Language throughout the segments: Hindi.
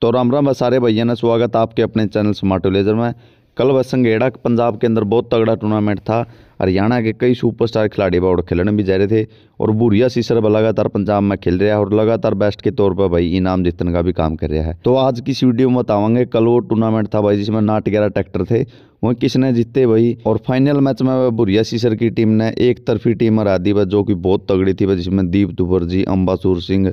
तो राम राम सारे भैया ने स्वागत आपके अपने चैनल स्मार्टो लेजर में कल वह संगेड़ा पंजाब के अंदर बहुत तगड़ा टूर्नामेंट था हरियाणा के कई सुपरस्टार खिलाड़ी बहुत खेलने भी जा रहे थे और बुरिया सीसर लगातार पंजाब में खेल रहा है और लगातार बेस्ट के तौर पर भाई इनाम जीतने का भी काम कर रहा है तो आज की इस वीडियो में बतावाएंगे कल वो टूर्नामेंट था भाई जिसमें नाट ग्यारह ट्रैक्टर थे वह किसने जीते भाई और फाइनल मैच में वह बुरिया सीसर की टीम ने एक तरफी टीम हरा दी जो कि बहुत तगड़ी थी जिसमें दीप दुबर जी अम्बासुर सिंह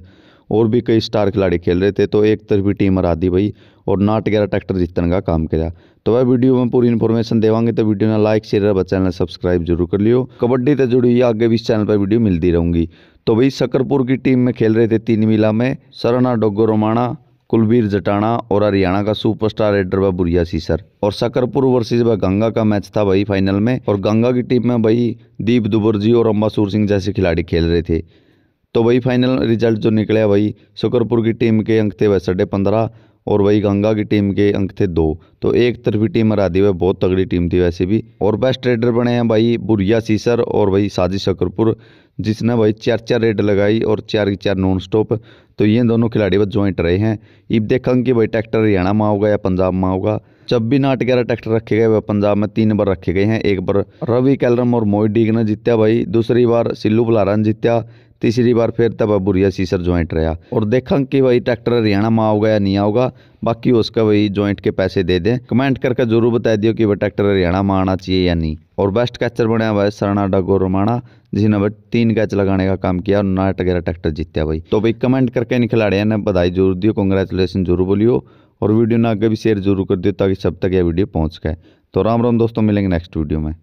और भी कई स्टार खिलाड़ी खेल रहे थे तो एक तरफी टीम हरा दी भाई और नाट ग्यारह ट्रैक्टर जीतने का काम किया तो वह वीडियो में पूरी इन्फॉर्मेशन देवांगे तो वीडियो ने लाइक शेयर और चैनल सब्सक्राइब जरूर कर लियो कबड्डी से जुड़ी आगे भी इस चैनल पर वीडियो मिलती रहूंगी तो भाई सकरपुर की टीम में खेल रहे थे तीन मिला में सरना डोगो रोमाणा कुलबीर जटाना और हरियाणा का सुपरस्टार रेडर व बुरिया सीसर और सकरपुर वर्सेज व गंगा का मैच था भाई फाइनल में और गंगा की टीम में भाई दीप दुबर जी और अम्बासूर सिंह जैसे खिलाड़ी खेल रहे थे तो वही फाइनल रिजल्ट जो निकले वही शुक्रपुर की टीम के अंक थे वह साढ़े पंद्रह और वही गंगा की टीम के अंक थे दो तो एक तरफी टीम हरा दी वह बहुत तगड़ी टीम थी वैसे भी और बेस्ट रेडर बने हैं भाई बुरिया सीसर और वही साजिद शकरपुर जिसने भाई चार चार रेड लगाई और चार की चार नॉन स्टॉप तो ये दोनों खिलाड़ी बस ज्वाइंट रहे हैं इब देखेंगे कि भाई ट्रैक्टर हरियाणा में होगा या पंजाब में होगा जब भी नाट ग्यारह ट्रैक्टर रखे गए वह पंजाब में तीन बार रखे गए हैं एक बार रवि कैलरम और मोहित डीग ने जीत्या भाई दूसरी बार सिल्लू बुलारा ने जीत्या तीसरी बार फिर तब बुरिया सीसर ज्वाइंट रहा और देखा कि भाई ट्रैक्टर हरियाणा में होगा या नहीं होगा बाकी उसका वही ज्वाइंट के पैसे दे दें कमेंट करके जरूर बता दियो कि वह ट्रैक्टर हरियाणा में आना चाहिए या नहीं और बेस्ट कैचर बने हुआ है सरना डगो रोमाणा जिन्हें भाई तीन कैच लगाने का काम किया और नाट वगैरह ट्रैक्टर जीत्या भाई तो भाई कमेंट करके इन खिलाड़ियों ने बधाई जरूर दियो कॉन्ग्रेचुलेसन जरूर बोलियो और वीडियो ने आगे भी शेयर जरूर कर दियो ताकि सब तक यह वीडियो पहुँच गए तो राम राम दोस्तों मिलेंगे नेक्स्ट वीडियो में